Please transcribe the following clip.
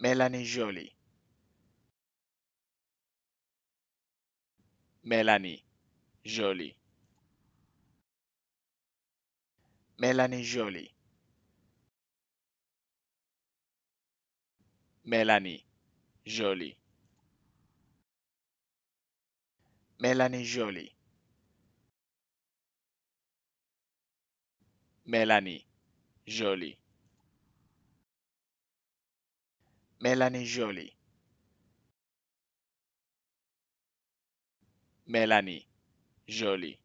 Mélanie Jolie. Mélanie Jolie. Melanie Jolie. Melanie Jolie. Melanie Jolie. Melanie Jolie. Melanie Jolie. Melanie Jolie.